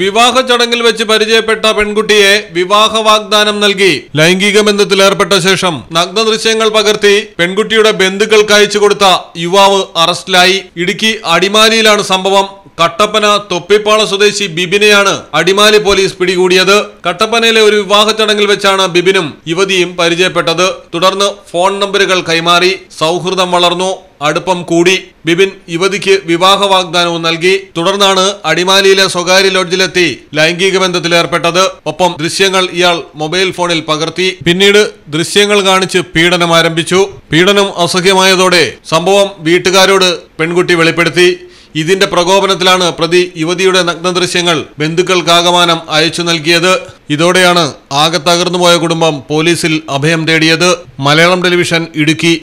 വിവാഹ ചടങ്ങിൽ വെച്ച് പരിചയപ്പെട്ട പെൺകുട്ടിയെ വിവാഹ വാഗ്ദാനം നൽകി ലൈംഗിക ബന്ധത്തിലേർപ്പെട്ട ശേഷം നഗ്ന ദൃശ്യങ്ങൾ പകർത്തി പെൺകുട്ടിയുടെ ബന്ധുക്കൾക്ക് അയച്ചു കൊടുത്ത യുവാവ് അറസ്റ്റിലായി ഇടുക്കി അടിമാലിയിലാണ് സംഭവം കട്ടപ്പന തൊപ്പിപ്പാള സ്വദേശി ബിബിനെയാണ് അടിമാലി പോലീസ് പിടികൂടിയത് കട്ടപ്പനയിലെ ഒരു വിവാഹ ചടങ്ങിൽ വെച്ചാണ് ബിബിനും യുവതിയും പരിചയപ്പെട്ടത് തുടർന്ന് ഫോൺ നമ്പറുകൾ കൈമാറി സൗഹൃദം വളർന്നു അടുപ്പം കൂടി ബിപിൻ യുവതിക്ക് വിവാഹ വാഗ്ദാനവും നൽകി തുടർന്നാണ് അടിമാലിയിലെ സ്വകാര്യ ലോഡ്ജിലെത്തി ലൈംഗിക ബന്ധത്തിലേർപ്പെട്ടത് ഒപ്പം ദൃശ്യങ്ങൾ ഇയാൾ മൊബൈൽ ഫോണിൽ പകർത്തി പിന്നീട് ദൃശ്യങ്ങൾ കാണിച്ച് പീഡനം ആരംഭിച്ചു പീഡനം അസഹ്യമായതോടെ സംഭവം വീട്ടുകാരോട് പെൺകുട്ടി വെളിപ്പെടുത്തി ഇതിന്റെ പ്രകോപനത്തിലാണ് പ്രതി യുവതിയുടെ നഗ്ന ദൃശ്യങ്ങൾ ബന്ധുക്കൾക്കാകമാനം അയച്ചു നൽകിയത് ഇതോടെയാണ് ആകെ തകർന്നുപോയ കുടുംബം പോലീസിൽ അഭയം തേടിയത് മലയാളം ടെലിവിഷൻ ഇടുക്കി